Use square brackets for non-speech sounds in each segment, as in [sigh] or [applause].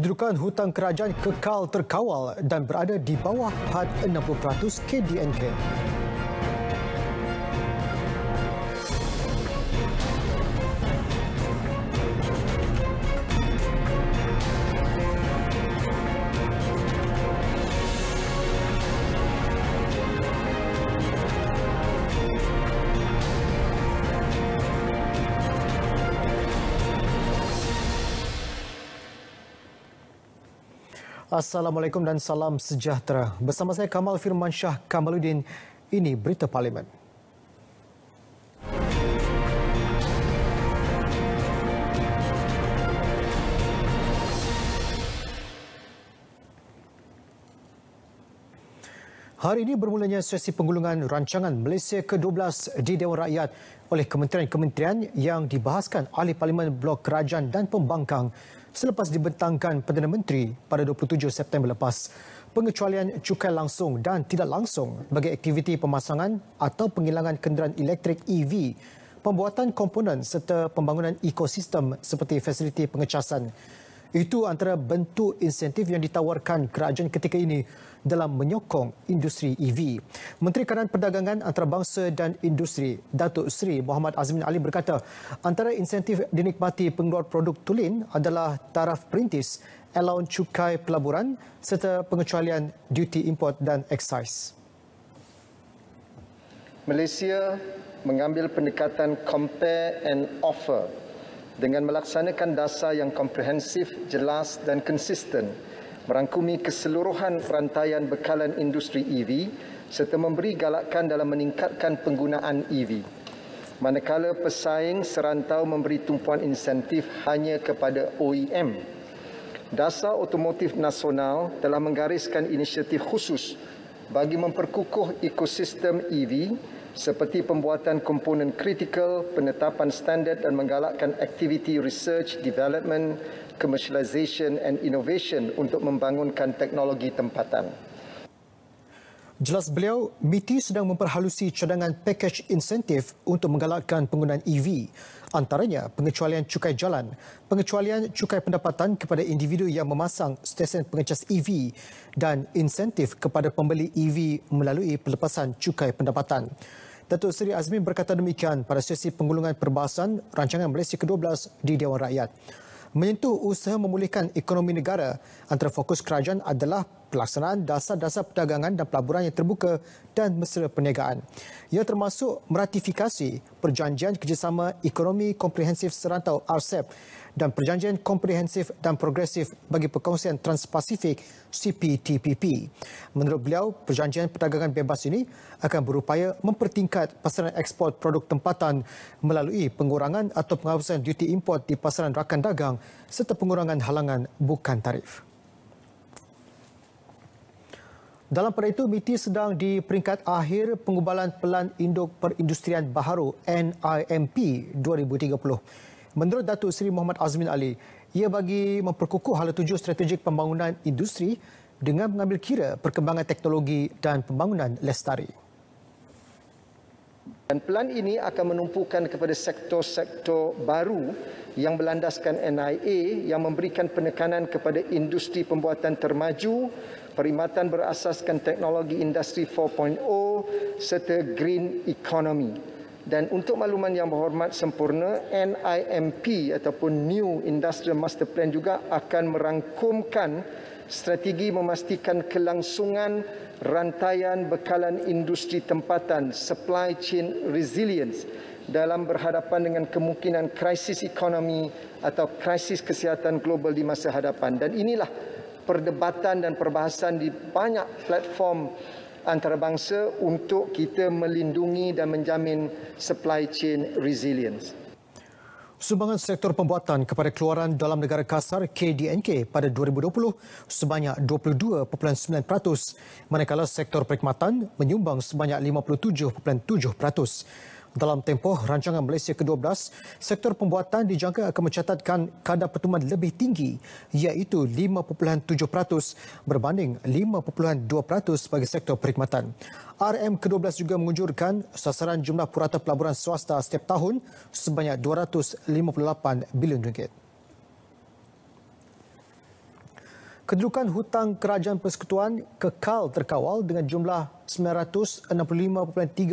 Kedudukan hutang kerajaan kekal terkawal dan berada di bawah had 60% KDNK. Assalamualaikum dan salam sejahtera. Bersama saya Kamal Firman Syah Kamaluddin. Ini berita parlimen. Hari ini bermulanya sesi penggulungan rancangan Malaysia ke-12 di Dewan Rakyat oleh kementerian-kementerian yang dibahaskan ahli Parlimen Blok Kerajaan dan Pembangkang selepas dibentangkan Perdana Menteri pada 27 September lepas. Pengecualian cukai langsung dan tidak langsung bagi aktiviti pemasangan atau penghilangan kenderaan elektrik EV, pembuatan komponen serta pembangunan ekosistem seperti fasiliti pengecasan. Itu antara bentuk insentif yang ditawarkan kerajaan ketika ini dalam menyokong industri EV. Menteri Kanan Perdagangan Antarabangsa dan Industri, Datuk Seri Muhammad Azmin Ali berkata, antara insentif dinikmati pengeluar produk tulen adalah taraf perintis, allowance cukai pelaburan serta pengecualian duty import dan excise. Malaysia mengambil pendekatan compare and offer dengan melaksanakan dasar yang komprehensif, jelas dan konsisten merangkumi keseluruhan rantaian bekalan industri EV serta memberi galakan dalam meningkatkan penggunaan EV. Manakala pesaing serantau memberi tumpuan insentif hanya kepada OEM. Dasar Otomotif Nasional telah menggariskan inisiatif khusus bagi memperkukuh ekosistem EV seperti pembuatan komponen kritikal, penetapan standard dan menggalakkan aktiviti research, development, commercialization and innovation untuk membangunkan teknologi tempatan. Jelas beliau, MITI sedang memperhalusi cadangan pakej insentif untuk menggalakkan penggunaan EV antaranya pengecualian cukai jalan, pengecualian cukai pendapatan kepada individu yang memasang stesen pengecas EV dan insentif kepada pembeli EV melalui pelepasan cukai pendapatan. Datuk Seri Azmin berkata demikian pada sesi penggulungan perbahasan rancangan Malaysia ke-12 di Dewan Rakyat menyentuh usaha memulihkan ekonomi negara. Antara fokus kerajaan adalah pelaksanaan dasar-dasar perdagangan dan pelaburan yang terbuka dan mesra perniagaan. Ia termasuk meratifikasi perjanjian kerjasama ekonomi komprehensif serantau RCEP dan Perjanjian Komprehensif dan Progresif bagi Perkongsian Transpasifik CPTPP. Menurut beliau, Perjanjian Perdagangan Bebas ini akan berupaya mempertingkat pasaran ekspor produk tempatan melalui pengurangan atau penghapusan duty import di pasaran rakan dagang serta pengurangan halangan bukan tarif. Dalam pada itu, MITI sedang di peringkat akhir pengubalan Pelan Induk Perindustrian Baharu NIMP 2030. Menurut Datuk Seri Muhammad Azmin Ali, ia bagi memperkukuh hala tuju strategik pembangunan industri dengan mengambil kira perkembangan teknologi dan pembangunan lestari. Dan pelan ini akan menumpukan kepada sektor-sektor baru yang berlandaskan NIA yang memberikan penekanan kepada industri pembuatan termaju, perkhidmatan berasaskan teknologi industri 4.0 serta green economy dan untuk makluman yang berhormat sempurna NIMP ataupun New Industrial Master Plan juga akan merangkumkan strategi memastikan kelangsungan rantaian bekalan industri tempatan supply chain resilience dalam berhadapan dengan kemungkinan krisis ekonomi atau krisis kesihatan global di masa hadapan dan inilah perdebatan dan perbahasan di banyak platform antarabangsa untuk kita melindungi dan menjamin supply chain resilience. Sumbangan sektor pembuatan kepada keluaran dalam negara kasar KDNK pada 2020 sebanyak 22.9% manakala sektor perkhidmatan menyumbang sebanyak 57.7%. Dalam tempoh rancangan Malaysia ke-12, sektor pembuatan dijangka akan mencatatkan kadar pertumbuhan lebih tinggi iaitu 5.7% berbanding 5.2% bagi sektor perkhidmatan. RM ke-12 juga mengunjurkan sasaran jumlah purata pelaburan swasta setiap tahun sebanyak 258 bilion ringgit. Kedudukan hutang kerajaan persekutuan kekal terkawal dengan jumlah 965.3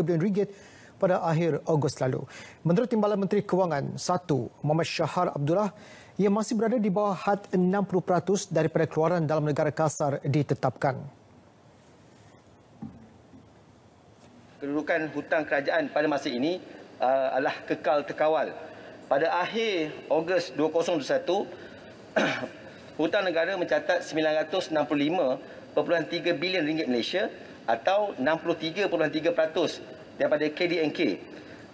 bilion ringgit pada akhir Ogos lalu. Menurut Timbalan Menteri Kewangan 1, Muhammad Syahar Abdullah, ia masih berada di bawah had 60% daripada keluaran dalam negara kasar ditetapkan. Kedudukan hutang kerajaan pada masa ini uh, adalah kekal terkawal. Pada akhir Ogos 2021, [clears throat] hutang negara mencatat 965.3 bilion ringgit Malaysia atau 63.3% daripada KDNK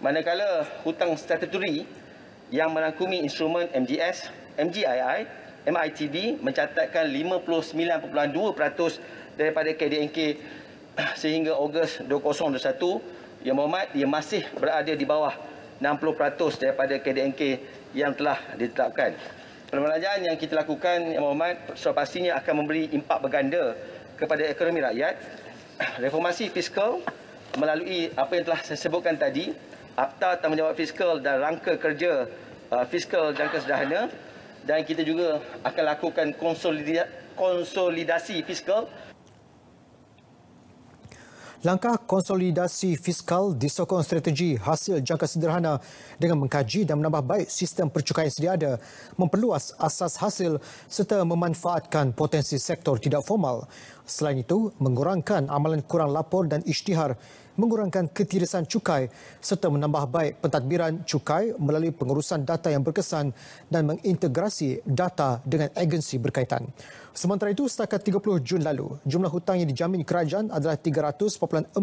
manakala hutang statutory yang merangkumi instrumen MGS, MGII, MITB mencatatkan 59.2% daripada KDNK [clears throat] sehingga Ogos 2021 yang Muhammad ia masih berada di bawah 60% daripada KDNK yang telah ditetapkan. Perbelanjaan yang kita lakukan yang Muhammad pastinya akan memberi impak berganda kepada ekonomi rakyat. [clears throat] Reformasi fiskal melalui apa yang telah saya sebutkan tadi, akta tanggungjawab fiskal dan rangka kerja uh, fiskal jangka sederhana dan kita juga akan lakukan konsolidasi fiskal. Langkah konsolidasi fiskal disokong strategi hasil jangka sederhana dengan mengkaji dan menambah baik sistem percukaian sedia ada, memperluas asas hasil serta memanfaatkan potensi sektor tidak formal. Selain itu, mengurangkan amalan kurang lapor dan isytihar mengurangkan ketirisan cukai serta menambah baik pentadbiran cukai melalui pengurusan data yang berkesan dan mengintegrasi data dengan agensi berkaitan. Sementara itu, setakat 30 Jun lalu, jumlah hutang yang dijamin kerajaan adalah 300.44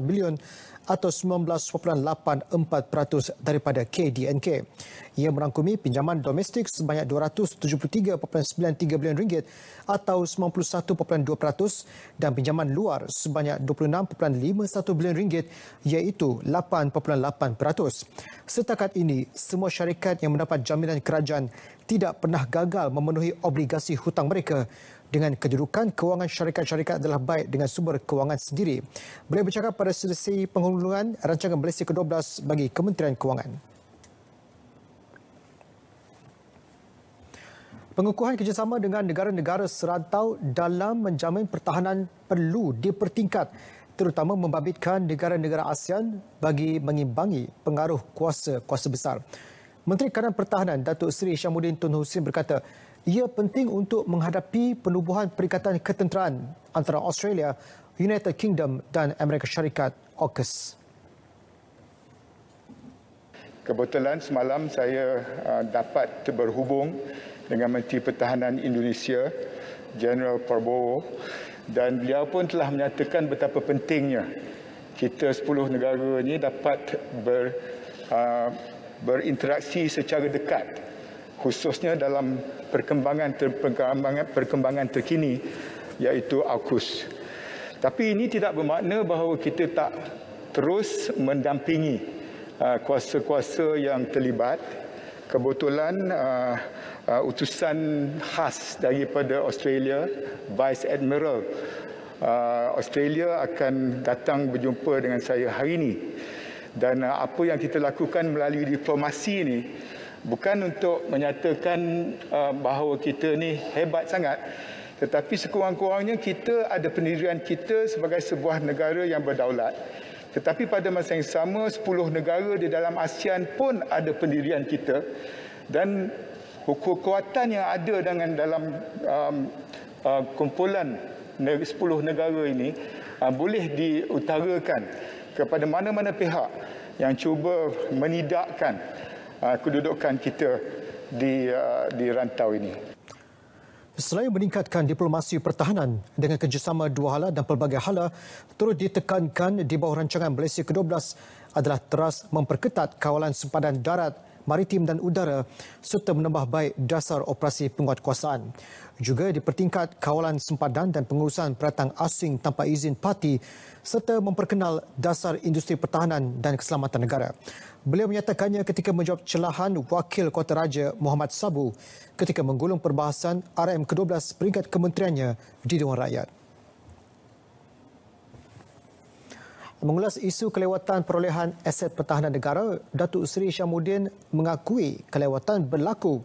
bilion atau 19.84% daripada KDNK. Ia merangkumi pinjaman domestik sebanyak 273.93 bilion ringgit atau 91.2% dan pinjaman luar sebanyak 26.51 bilion ringgit iaitu 8.8%. Setakat ini, semua syarikat yang mendapat jaminan kerajaan tidak pernah gagal memenuhi obligasi hutang mereka dengan kedudukan kewangan syarikat-syarikat adalah baik dengan sumber kewangan sendiri. Beliau bercakap pada selesai penghulungan rancangan Malaysia ke-12 bagi Kementerian Kewangan. Pengukuhan kerjasama dengan negara-negara serantau dalam menjamin pertahanan perlu dipertingkat terutama membabitkan negara-negara ASEAN bagi mengimbangi pengaruh kuasa-kuasa besar. Menteri Kanan Pertahanan Datuk Seri Syamuddin Tun Husin berkata, ia penting untuk menghadapi penubuhan Perikatan Ketenteraan antara Australia, United Kingdom dan Amerika Syarikat AUKUS. Kebetulan semalam saya uh, dapat berhubung dengan Menteri Pertahanan Indonesia, General Prabowo dan beliau pun telah menyatakan betapa pentingnya kita 10 negara ini dapat ber, uh, berinteraksi secara dekat khususnya dalam perkembangan perkembangan perkembangan terkini iaitu AUKUS. Tapi ini tidak bermakna bahawa kita tak terus mendampingi uh, kuasa-kuasa yang terlibat. Kebetulan uh, uh, utusan khas daripada Australia, Vice Admiral uh, Australia akan datang berjumpa dengan saya hari ini. Dan uh, apa yang kita lakukan melalui diplomasi ini bukan untuk menyatakan uh, bahawa kita ni hebat sangat tetapi sekurang-kurangnya kita ada pendirian kita sebagai sebuah negara yang berdaulat tetapi pada masa yang sama 10 negara di dalam ASEAN pun ada pendirian kita dan hukum kekuatan yang ada dengan dalam um, uh, kumpulan 10 negara ini uh, boleh diutarakan kepada mana-mana pihak yang cuba menidakkan uh, ah, kedudukan kita di uh, di rantau ini. Selain meningkatkan diplomasi pertahanan dengan kerjasama dua hala dan pelbagai hala, turut ditekankan di bawah rancangan Malaysia ke-12 adalah teras memperketat kawalan sempadan darat maritim dan udara serta menambah baik dasar operasi penguatkuasaan. Juga dipertingkat kawalan sempadan dan pengurusan peratang asing tanpa izin parti serta memperkenal dasar industri pertahanan dan keselamatan negara. Beliau menyatakannya ketika menjawab celahan Wakil Kota Raja Muhammad Sabu ketika menggulung perbahasan RM ke-12 peringkat kementeriannya di Dewan Rakyat. Mengulas isu kelewatan perolehan aset pertahanan negara, Datuk Seri Syamuddin mengakui kelewatan berlaku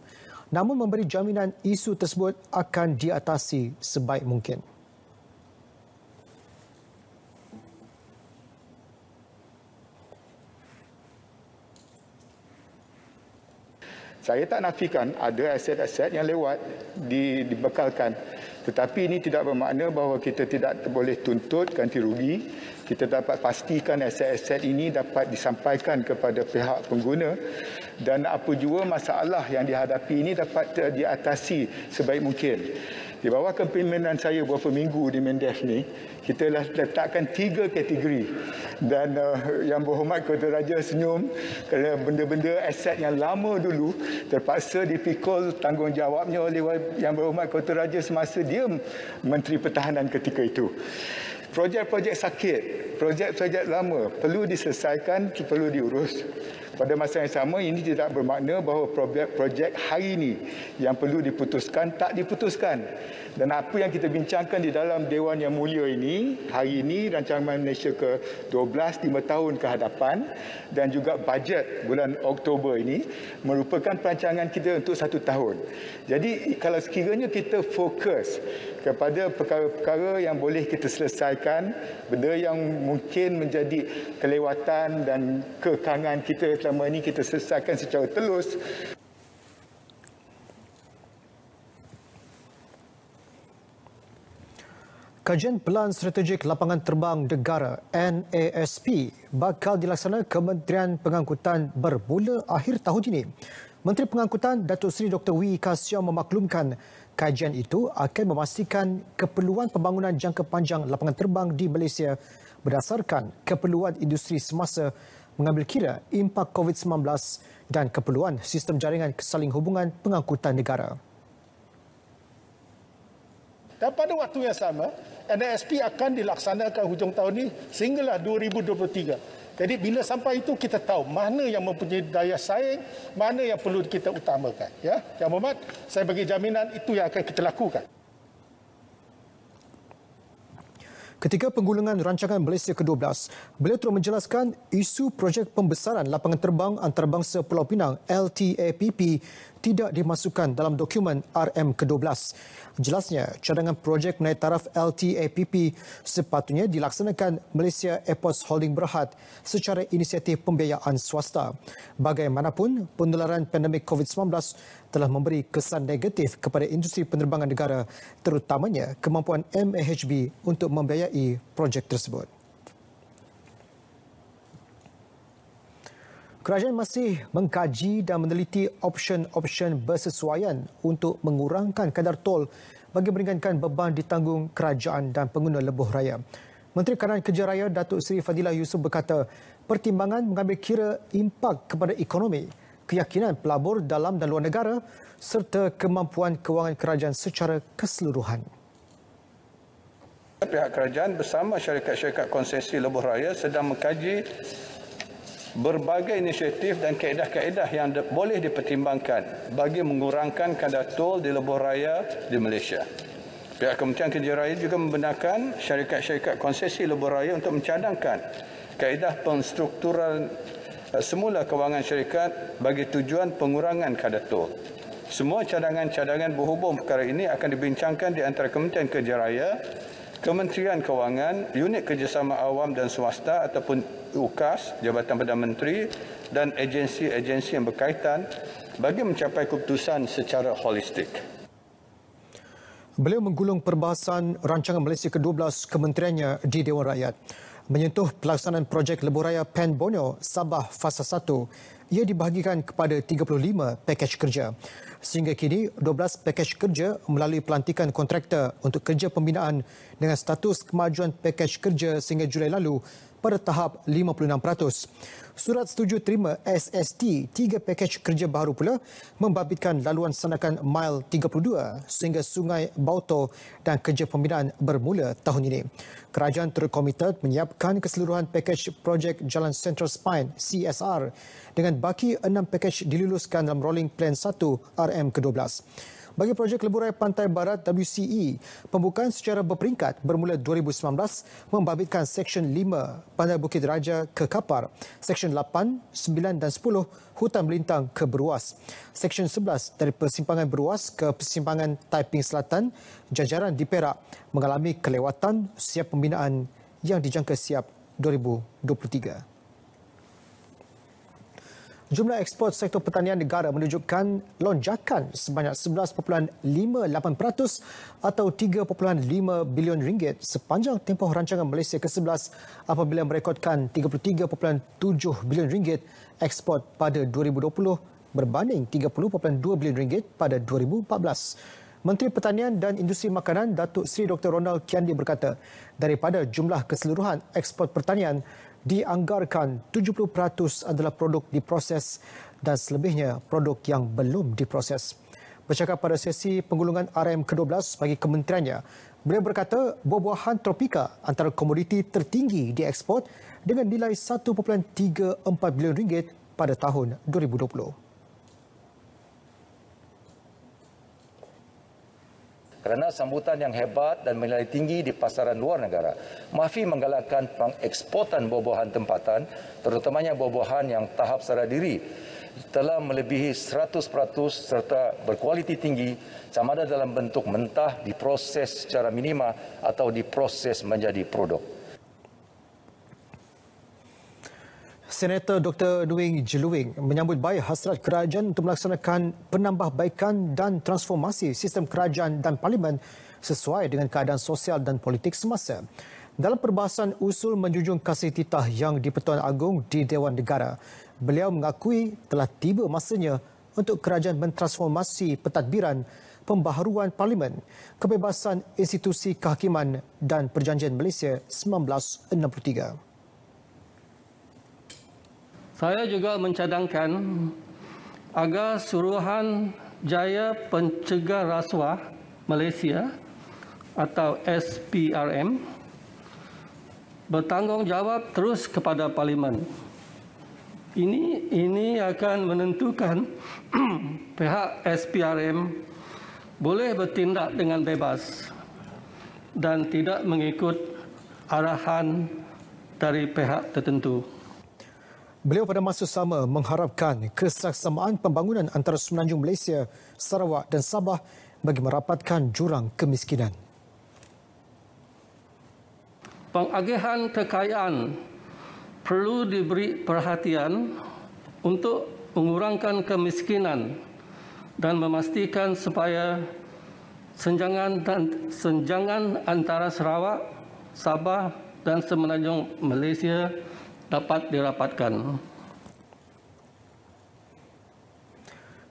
namun memberi jaminan isu tersebut akan diatasi sebaik mungkin. Saya tak nafikan ada aset-aset yang lewat dibekalkan tetapi ini tidak bermakna bahawa kita tidak boleh tuntut ganti rugi. Kita dapat pastikan aset-aset ini dapat disampaikan kepada pihak pengguna dan apa jua masalah yang dihadapi ini dapat diatasi sebaik mungkin. Di bawah kepimpinan saya beberapa minggu di Mendes ni, kita telah letakkan tiga kategori. Dan uh, yang berhormat Kota Raja senyum kerana benda-benda aset yang lama dulu terpaksa dipikul tanggungjawabnya oleh yang berhormat Kota Raja semasa dia Menteri Pertahanan ketika itu projek-projek sakit, projek-projek lama perlu diselesaikan, perlu diurus. Pada masa yang sama ini tidak bermakna bahawa projek-projek hari ini yang perlu diputuskan tak diputuskan. Dan apa yang kita bincangkan di dalam Dewan Yang Mulia ini, hari ini rancangan Malaysia ke-12, 5 tahun ke hadapan dan juga bajet bulan Oktober ini merupakan perancangan kita untuk satu tahun. Jadi kalau sekiranya kita fokus kepada perkara-perkara yang boleh kita selesaikan, benda yang mungkin menjadi kelewatan dan kekangan kita selama ini kita selesaikan secara telus, Kajian Pelan Strategik Lapangan Terbang Negara NASP bakal dilaksana Kementerian Pengangkutan bermula akhir tahun ini. Menteri Pengangkutan Datuk Seri Dr. Wee Kasyam memaklumkan kajian itu akan memastikan keperluan pembangunan jangka panjang lapangan terbang di Malaysia berdasarkan keperluan industri semasa mengambil kira impak COVID-19 dan keperluan sistem jaringan saling hubungan pengangkutan negara. Dan pada waktu yang sama, NSP akan dilaksanakan hujung tahun ini sehinggalah 2023. Jadi bila sampai itu kita tahu mana yang mempunyai daya saing, mana yang perlu kita utamakan. Ya, Yang Mohd, saya bagi jaminan itu yang akan kita lakukan. Ketika penggulungan rancangan Malaysia ke-12, beliau telah menjelaskan isu projek pembesaran lapangan terbang antarabangsa Pulau Pinang LTAPP tidak dimasukkan dalam dokumen RM ke-12. Jelasnya, cadangan projek menaik taraf LTAPP sepatutnya dilaksanakan Malaysia Airports Holding Berhad secara inisiatif pembiayaan swasta. Bagaimanapun, penularan pandemik COVID-19 telah memberi kesan negatif kepada industri penerbangan negara terutamanya kemampuan MAHB untuk membiayai projek tersebut. Kerajaan masih mengkaji dan meneliti option-option bersesuaian untuk mengurangkan kadar tol bagi meringankan beban ditanggung kerajaan dan pengguna lebuh raya. Menteri Kanan Kerja Raya Datuk Seri Fadilah Yusuf berkata, pertimbangan mengambil kira impak kepada ekonomi keyakinan pelabur dalam dan luar negara serta kemampuan kewangan kerajaan secara keseluruhan. Pihak kerajaan bersama syarikat-syarikat konsesi lebuh raya sedang mengkaji berbagai inisiatif dan kaedah-kaedah yang boleh dipertimbangkan bagi mengurangkan kadar tol di lebuh raya di Malaysia. Pihak Kementerian Kerja Raya juga membenarkan syarikat-syarikat konsesi lebuh raya untuk mencadangkan kaedah pengstrukturan Eh, semula kewangan syarikat bagi tujuan pengurangan kadar tol. Semua cadangan-cadangan berhubung perkara ini akan dibincangkan di antara Kementerian Kerja Raya, Kementerian Kewangan, Unit Kerjasama Awam dan Swasta ataupun UKAS, Jabatan Perdana Menteri dan agensi-agensi yang berkaitan bagi mencapai keputusan secara holistik. Beliau menggulung perbahasan rancangan Malaysia ke-12 kementeriannya di Dewan Rakyat menyentuh pelaksanaan projek lebuh raya Pen Bono Sabah Fasa 1. Ia dibahagikan kepada 35 pakej kerja. Sehingga kini, 12 pakej kerja melalui pelantikan kontraktor untuk kerja pembinaan dengan status kemajuan pakej kerja sehingga Julai lalu per tahap 56%. Surat setuju terima SST tiga pakej kerja baru pula membabitkan laluan sandakan mile 32 sehingga Sungai Bauto dan kerja pembinaan bermula tahun ini. Kerajaan turut komited menyiapkan keseluruhan pakej projek Jalan Central Spine CSR dengan baki enam pakej diluluskan dalam Rolling Plan 1 RM ke-12 bagi projek leburai Pantai Barat WCE. Pembukaan secara berperingkat bermula 2019 membabitkan Seksyen 5 Pantai Bukit Raja ke Kapar, Seksyen 8, 9 dan 10 Hutan Melintang ke Beruas, Seksyen 11 dari Persimpangan Beruas ke Persimpangan Taiping Selatan, jajaran di Perak mengalami kelewatan siap pembinaan yang dijangka siap 2023. Jumlah ekspor sektor pertanian negara menunjukkan lonjakan sebanyak 11.58% atau 3.5 bilion ringgit sepanjang tempoh rancangan Malaysia ke-11 apabila merekodkan 33.7 bilion ringgit ekspor pada 2020 berbanding 30.2 bilion ringgit pada 2014. Menteri Pertanian dan Industri Makanan Datuk Seri Dr. Ronald Kiandi berkata, daripada jumlah keseluruhan ekspor pertanian, dianggarkan 70% adalah produk diproses dan selebihnya produk yang belum diproses. Bercakap pada sesi penggulungan RM ke-12 bagi kementeriannya, beliau berkata buah-buahan tropika antara komoditi tertinggi diekspor dengan nilai 1.34 bilion ringgit pada tahun 2020. kerana sambutan yang hebat dan menilai tinggi di pasaran luar negara. Mafi menggalakkan pengeksportan buah-buahan tempatan, terutamanya buah-buahan yang tahap sara diri telah melebihi 100% serta berkualiti tinggi sama ada dalam bentuk mentah diproses secara minima atau diproses menjadi produk. Senator Dr. Nuing Jeluing menyambut baik hasrat kerajaan untuk melaksanakan penambahbaikan dan transformasi sistem kerajaan dan parlimen sesuai dengan keadaan sosial dan politik semasa. Dalam perbahasan usul menjunjung kasih titah yang di-Pertuan Agong di Dewan Negara, beliau mengakui telah tiba masanya untuk kerajaan mentransformasi pentadbiran pembaharuan parlimen, kebebasan institusi kehakiman dan perjanjian Malaysia 1963. Saya juga mencadangkan agar Suruhan Jaya Pencegah Rasuah Malaysia atau SPRM bertanggungjawab terus kepada parlimen. Ini ini akan menentukan [clears throat] pihak SPRM boleh bertindak dengan bebas dan tidak mengikut arahan dari pihak tertentu. Beliau pada masa sama mengharapkan kesaksamaan pembangunan antara Semenanjung Malaysia, Sarawak dan Sabah bagi merapatkan jurang kemiskinan. Pengagihan kekayaan perlu diberi perhatian untuk mengurangkan kemiskinan dan memastikan supaya senjangan dan senjangan antara Sarawak, Sabah dan Semenanjung Malaysia dapat dirapatkan.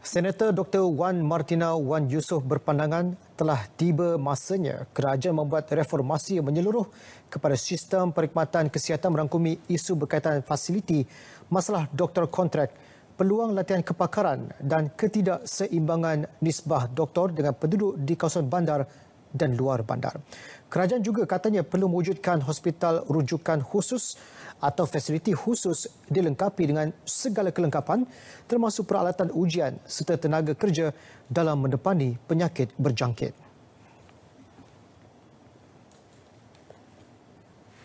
Senator Dr. Wan Martina Wan Yusof berpandangan telah tiba masanya kerajaan membuat reformasi yang menyeluruh kepada sistem perkhidmatan kesihatan merangkumi isu berkaitan fasiliti, masalah doktor kontrak, peluang latihan kepakaran dan ketidakseimbangan nisbah doktor dengan penduduk di kawasan bandar dan luar bandar. Kerajaan juga katanya perlu mewujudkan hospital rujukan khusus atau fasiliti khusus dilengkapi dengan segala kelengkapan termasuk peralatan ujian serta tenaga kerja dalam mendepani penyakit berjangkit.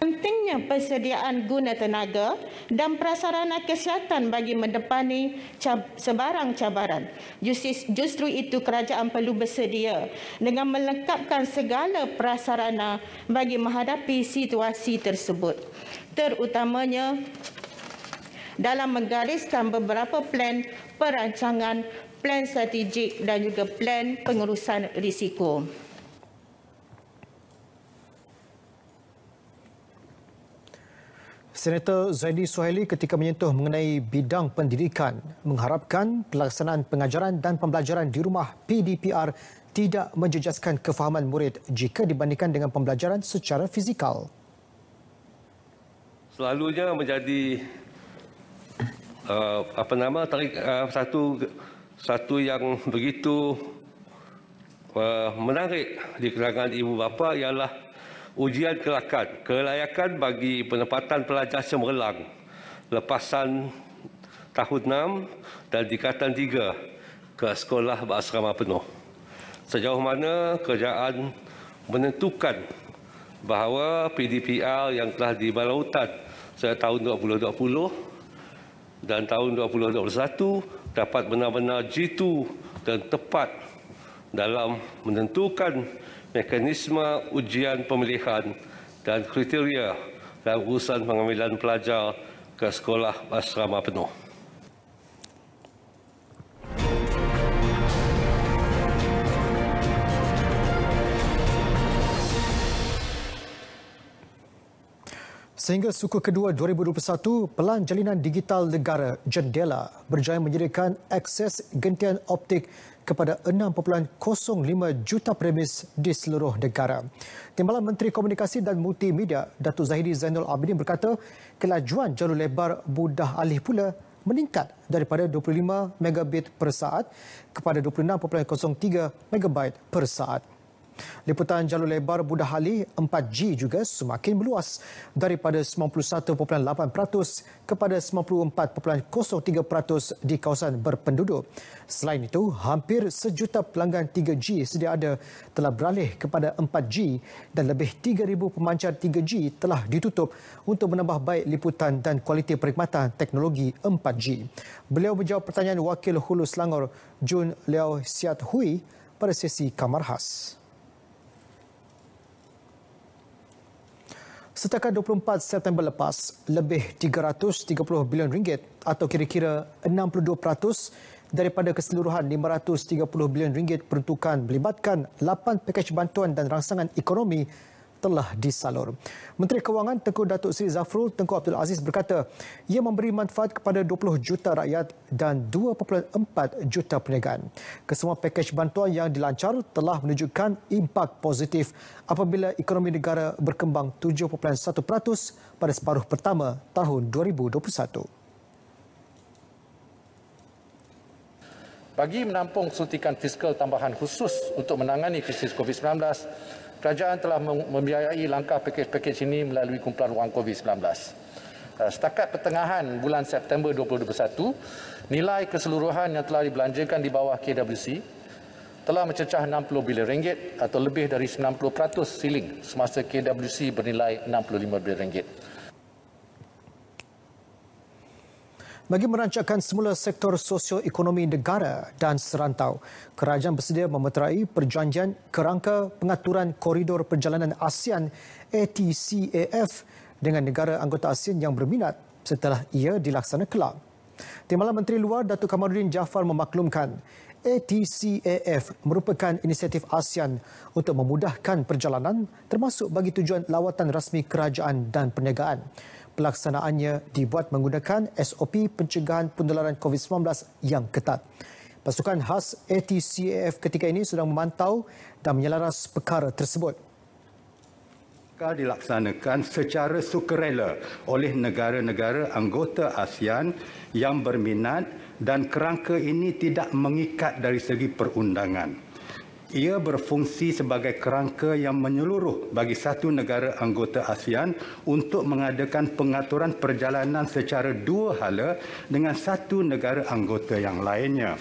Pentingnya persediaan guna tenaga dan prasarana kesihatan bagi mendepani cab- sebarang cabaran. Justis, justru itu kerajaan perlu bersedia dengan melengkapkan segala prasarana bagi menghadapi situasi tersebut terutamanya dalam menggariskan beberapa plan perancangan, plan strategik dan juga plan pengurusan risiko. Senator Zaini Suhaili ketika menyentuh mengenai bidang pendidikan mengharapkan pelaksanaan pengajaran dan pembelajaran di rumah PDPR tidak menjejaskan kefahaman murid jika dibandingkan dengan pembelajaran secara fizikal selalunya menjadi uh, apa nama tarik uh, satu satu yang begitu uh, menarik di kalangan ibu bapa ialah ujian kelakat kelayakan bagi penempatan pelajar cemerlang lepasan tahun 6 dan tingkatan 3 ke sekolah berasrama penuh sejauh mana kerajaan menentukan bahawa PDPR yang telah dibalautan sejak tahun 2020 dan tahun 2021 dapat benar-benar jitu dan tepat dalam menentukan mekanisme ujian pemilihan dan kriteria dalam urusan pengambilan pelajar ke sekolah asrama penuh. Sehingga suku kedua 2021, Pelan Jalinan Digital Negara Jendela berjaya menyediakan akses gentian optik kepada 6.05 juta premis di seluruh negara. Timbalan Menteri Komunikasi dan Multimedia, Datuk Zahidi Zainul Abidin berkata, kelajuan jalur lebar mudah alih pula meningkat daripada 25 megabit per saat kepada 26.03 megabit per saat. Liputan jalur lebar Budahali 4G juga semakin meluas daripada 91.8% kepada 94.03% di kawasan berpenduduk. Selain itu, hampir sejuta pelanggan 3G sedia ada telah beralih kepada 4G dan lebih 3,000 pemancar 3G telah ditutup untuk menambah baik liputan dan kualiti perkhidmatan teknologi 4G. Beliau menjawab pertanyaan Wakil Hulu Selangor Jun Liao Siat Hui pada sesi Kamar Khas. Setakat 24 September lepas, lebih 330 bilion ringgit atau kira-kira 62% daripada keseluruhan 530 bilion ringgit peruntukan melibatkan 8 pakej bantuan dan rangsangan ekonomi telah disalur. Menteri Kewangan Tengku Datuk Seri Zafrul Tengku Abdul Aziz berkata ia memberi manfaat kepada 20 juta rakyat dan 2.4 juta perniagaan. Kesemua pakej bantuan yang dilancar telah menunjukkan impak positif apabila ekonomi negara berkembang 7.1% pada separuh pertama tahun 2021. Bagi menampung suntikan fiskal tambahan khusus untuk menangani krisis COVID-19, kerajaan telah membiayai langkah pakej-pakej ini melalui kumpulan wang COVID-19. Eh, setakat pertengahan bulan September 2021, nilai keseluruhan yang telah dibelanjakan di bawah KWC telah mencecah 60 bilion ringgit atau lebih dari 90% siling semasa KWC bernilai 65 bilion ringgit. bagi merancangkan semula sektor sosioekonomi negara dan serantau. Kerajaan bersedia memeterai perjanjian kerangka pengaturan koridor perjalanan ASEAN ATCAF dengan negara anggota ASEAN yang berminat setelah ia dilaksana kelak. Timbalan Menteri Luar Datuk Kamarudin Jaafar memaklumkan ATCAF merupakan inisiatif ASEAN untuk memudahkan perjalanan termasuk bagi tujuan lawatan rasmi kerajaan dan perniagaan pelaksanaannya dibuat menggunakan SOP pencegahan penularan COVID-19 yang ketat. Pasukan khas ATCAF ketika ini sedang memantau dan menyelaras perkara tersebut. Perkara dilaksanakan secara sukarela oleh negara-negara anggota ASEAN yang berminat dan kerangka ini tidak mengikat dari segi perundangan. Ia berfungsi sebagai kerangka yang menyeluruh bagi satu negara anggota ASEAN untuk mengadakan pengaturan perjalanan secara dua hala dengan satu negara anggota yang lainnya.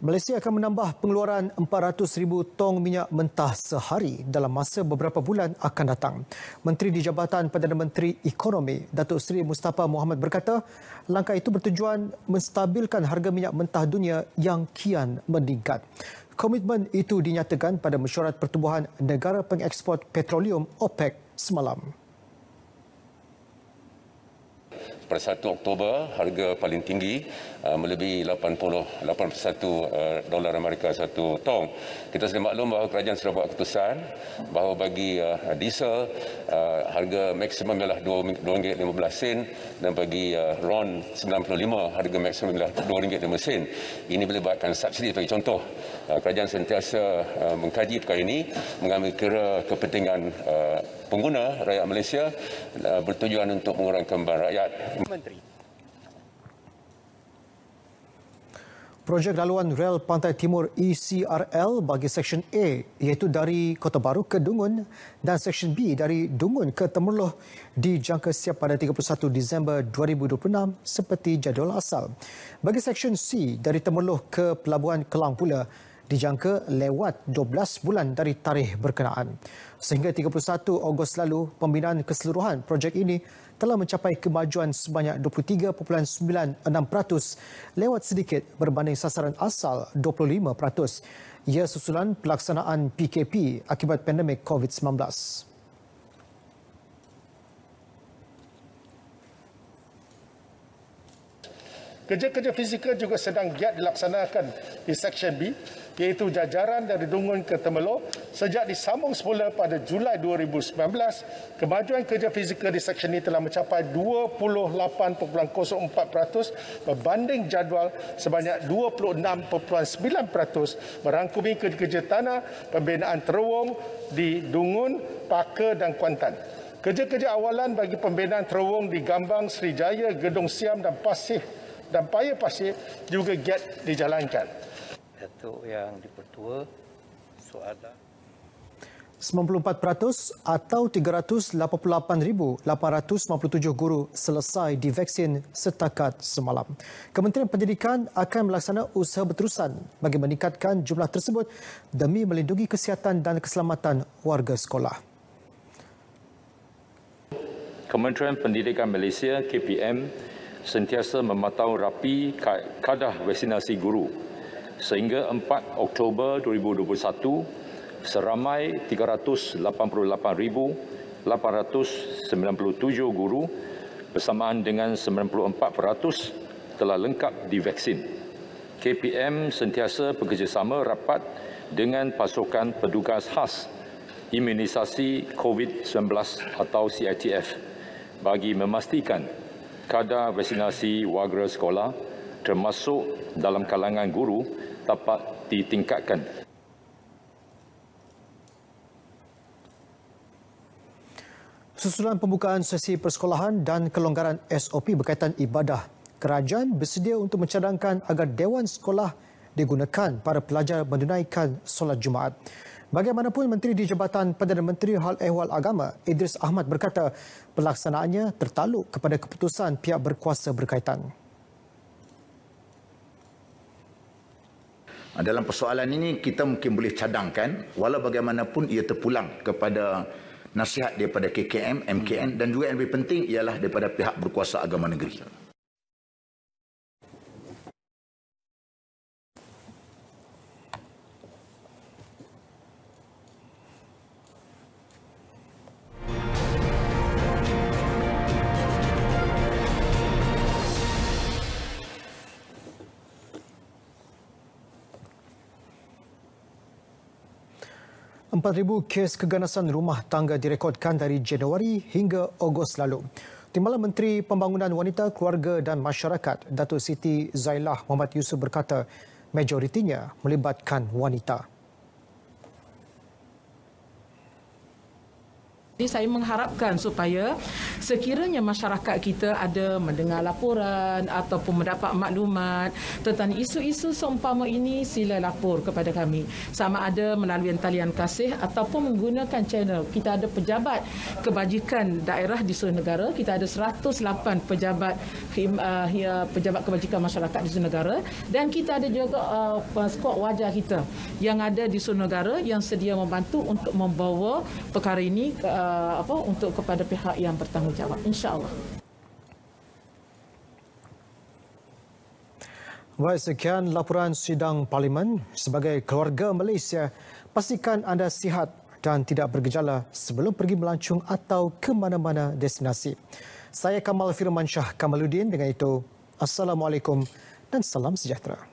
Malaysia akan menambah pengeluaran 400,000 tong minyak mentah sehari dalam masa beberapa bulan akan datang. Menteri di Jabatan Perdana Menteri Ekonomi, Datuk Seri Mustafa Muhammad berkata, langkah itu bertujuan menstabilkan harga minyak mentah dunia yang kian meningkat. Komitmen itu dinyatakan pada mesyuarat pertubuhan negara pengeksport petroleum OPEC semalam. pada 1 Oktober harga paling tinggi uh, melebihi 81 uh, dolar Amerika satu tong. Kita sudah maklum bahawa kerajaan sudah buat keputusan bahawa bagi uh, diesel harga maksimum ialah 2.15 sen dan bagi RON 95 harga maksimum ialah 2.5 sen. Ini boleh buatkan subsidi sebagai contoh. Eh, kerajaan sentiasa eh, mengkaji perkara ini mengambil kira kepentingan eh, pengguna rakyat Malaysia bertujuan untuk mengurangkan beban rakyat menteri Projek laluan rel Pantai Timur ECRL bagi Seksyen A iaitu dari Kota Baru ke Dungun dan Seksyen B dari Dungun ke Temerloh dijangka siap pada 31 Disember 2026 seperti jadual asal. Bagi Seksyen C dari Temerloh ke Pelabuhan Kelang pula, dijangka lewat 12 bulan dari tarikh berkenaan. Sehingga 31 Ogos lalu, pembinaan keseluruhan projek ini telah mencapai kemajuan sebanyak 23.96% lewat sedikit berbanding sasaran asal 25%. Ia susulan pelaksanaan PKP akibat pandemik COVID-19. Kerja-kerja fizikal juga sedang giat dilaksanakan di Seksyen B iaitu jajaran dari Dungun ke Temelo sejak disambung semula pada Julai 2019 kemajuan kerja fizikal di seksyen ini telah mencapai 28.04% berbanding jadual sebanyak 26.9% merangkumi kerja-kerja tanah pembinaan terowong di Dungun, Paka dan Kuantan. Kerja-kerja awalan bagi pembinaan terowong di Gambang, Sri Jaya, Gedung Siam dan Pasir dan Paya Pasir juga giat dijalankan. Datuk Yang Dipertua Soalan 94% atau 388,857 guru selesai divaksin setakat semalam. Kementerian Pendidikan akan melaksana usaha berterusan bagi meningkatkan jumlah tersebut demi melindungi kesihatan dan keselamatan warga sekolah. Kementerian Pendidikan Malaysia KPM sentiasa memantau rapi kadar vaksinasi guru sehingga 4 Oktober 2021 seramai 388,897 guru bersamaan dengan 94% telah lengkap di vaksin. KPM sentiasa bekerjasama rapat dengan pasukan pedugas khas imunisasi COVID-19 atau CITF bagi memastikan kadar vaksinasi warga sekolah termasuk dalam kalangan guru dapat ditingkatkan. Susulan pembukaan sesi persekolahan dan kelonggaran SOP berkaitan ibadah, kerajaan bersedia untuk mencadangkan agar Dewan Sekolah digunakan para pelajar menunaikan solat Jumaat. Bagaimanapun, Menteri di Jabatan Perdana Menteri Hal Ehwal Agama, Idris Ahmad berkata pelaksanaannya tertaluk kepada keputusan pihak berkuasa berkaitan. Ah, dalam persoalan ini kita mungkin boleh cadangkan walau bagaimanapun ia terpulang kepada nasihat daripada KKM, MKN dan juga yang lebih penting ialah daripada pihak berkuasa agama negeri. 4,000 kes keganasan rumah tangga direkodkan dari Januari hingga Ogos lalu. Timbalan Menteri Pembangunan Wanita, Keluarga dan Masyarakat, Datuk Siti Zailah Muhammad Yusuf berkata majoritinya melibatkan wanita. Jadi saya mengharapkan supaya sekiranya masyarakat kita ada mendengar laporan ataupun mendapat maklumat tentang isu-isu seumpama ini sila lapor kepada kami sama ada melalui talian kasih ataupun menggunakan channel kita ada pejabat kebajikan daerah di seluruh negara kita ada 108 pejabat ah, ya, pejabat kebajikan masyarakat di seluruh negara dan kita ada juga uh, ah, skuad wajah kita yang ada di seluruh negara yang sedia membantu untuk membawa perkara ini uh, apa untuk kepada pihak yang bertanggungjawab jawab insyaallah. Baik, sekian laporan sidang parlimen. Sebagai keluarga Malaysia, pastikan anda sihat dan tidak bergejala sebelum pergi melancung atau ke mana-mana destinasi. Saya Kamal Firman Shah Kamaludin dengan itu. Assalamualaikum dan salam sejahtera.